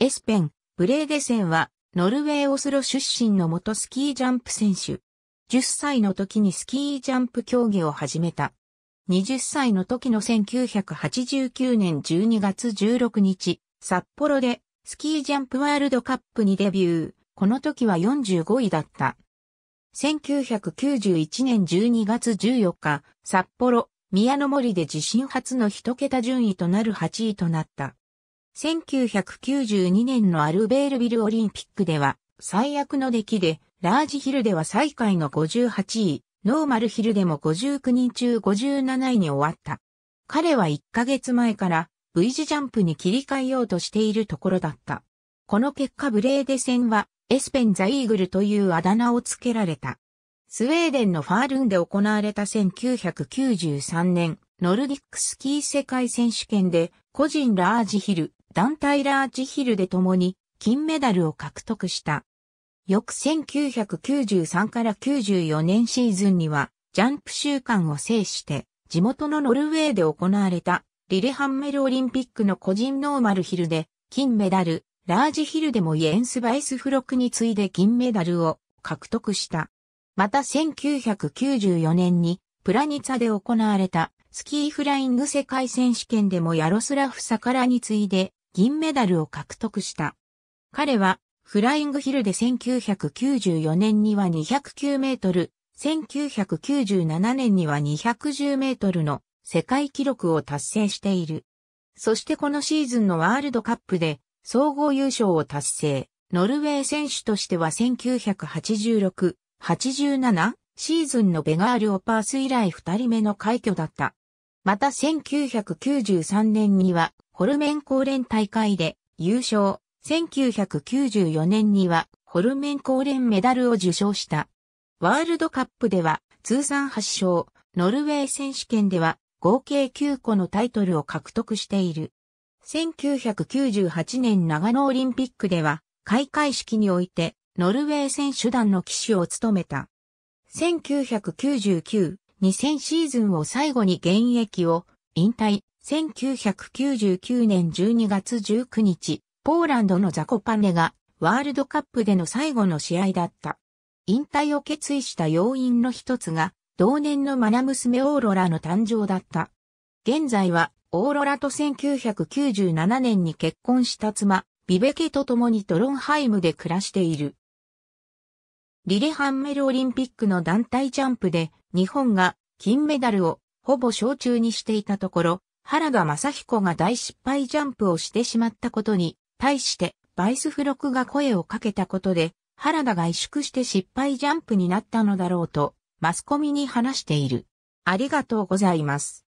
エスペン、ブレーデセンは、ノルウェーオスロ出身の元スキージャンプ選手。10歳の時にスキージャンプ競技を始めた。20歳の時の1989年12月16日、札幌でスキージャンプワールドカップにデビュー。この時は45位だった。1991年12月14日、札幌、宮の森で自身初の一桁順位となる8位となった。1992年のアルベールビルオリンピックでは、最悪の出来で、ラージヒルでは最下位の58位、ノーマルヒルでも59人中57位に終わった。彼は1ヶ月前から V 字ジャンプに切り替えようとしているところだった。この結果ブレーデ戦はエスペンザイーグルというあだ名を付けられた。スウェーデンのファールンで行われた1993年ノルディックスキー世界選手権で個人ラージヒル団体ラージヒルで共に金メダルを獲得した。翌1993から94年シーズンにはジャンプ週間を制して地元のノルウェーで行われたリレハンメルオリンピックの個人ノーマルヒルで金メダル、ラージヒルでもイエンスバイスフロクに次いで銀メダルを獲得した。また1994年にプラニツァで行われたスキーフライング世界選手権でもヤロスラフ・サカラに次いで銀メダルを獲得した。彼はフライングヒルで1994年には209メートル、1997年には210メートルの世界記録を達成している。そしてこのシーズンのワールドカップで総合優勝を達成。ノルウェー選手としては1986、87シーズンのベガール・オパース以来二人目の快挙だった。また1993年にはホルメン高連大会で優勝。1994年にはホルメン高連メダルを受賞した。ワールドカップでは通算8勝、ノルウェー選手権では合計9個のタイトルを獲得している。1998年長野オリンピックでは開会式においてノルウェー選手団の騎手を務めた。1999-2000シーズンを最後に現役を引退、1999年12月19日、ポーランドのザコパネがワールドカップでの最後の試合だった。引退を決意した要因の一つが、同年のマナ娘オーロラの誕生だった。現在は、オーロラと1997年に結婚した妻、ビベケと共にトロンハイムで暮らしている。リレハンメルオリンピックの団体ジャンプで日本が金メダルをほぼ小中にしていたところ、原田正彦が大失敗ジャンプをしてしまったことに、対してバイス付録が声をかけたことで、原田が萎縮して失敗ジャンプになったのだろうと、マスコミに話している。ありがとうございます。